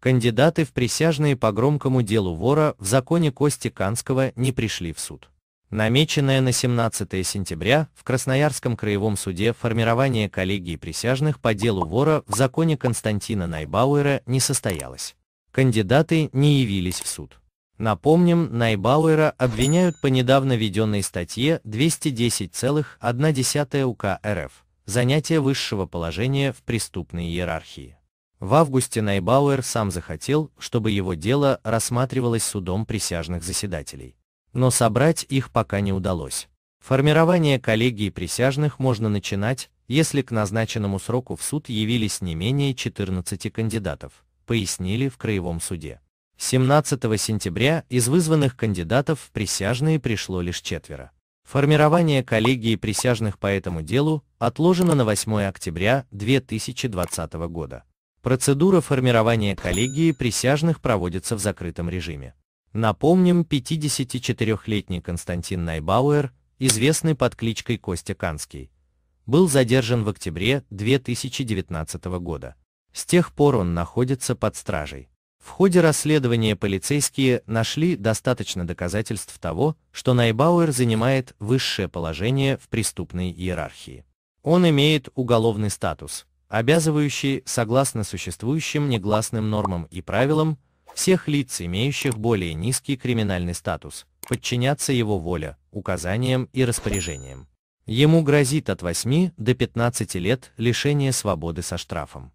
Кандидаты в присяжные по громкому делу вора в законе Кости Канского не пришли в суд. Намеченное на 17 сентября в Красноярском краевом суде формирование коллегии присяжных по делу вора в законе Константина Найбауэра не состоялось. Кандидаты не явились в суд. Напомним, Найбауэра обвиняют по недавно введенной статье 210,1 УК РФ «Занятие высшего положения в преступной иерархии». В августе Найбауэр сам захотел, чтобы его дело рассматривалось судом присяжных заседателей. Но собрать их пока не удалось. Формирование коллегии присяжных можно начинать, если к назначенному сроку в суд явились не менее 14 кандидатов, пояснили в Краевом суде. 17 сентября из вызванных кандидатов в присяжные пришло лишь четверо. Формирование коллегии присяжных по этому делу отложено на 8 октября 2020 года. Процедура формирования коллегии присяжных проводится в закрытом режиме. Напомним, 54-летний Константин Найбауэр, известный под кличкой Костя Канский, был задержан в октябре 2019 года. С тех пор он находится под стражей. В ходе расследования полицейские нашли достаточно доказательств того, что Найбауэр занимает высшее положение в преступной иерархии. Он имеет уголовный статус, обязывающий, согласно существующим негласным нормам и правилам, всех лиц, имеющих более низкий криминальный статус, подчиняться его воле, указаниям и распоряжениям. Ему грозит от 8 до 15 лет лишения свободы со штрафом.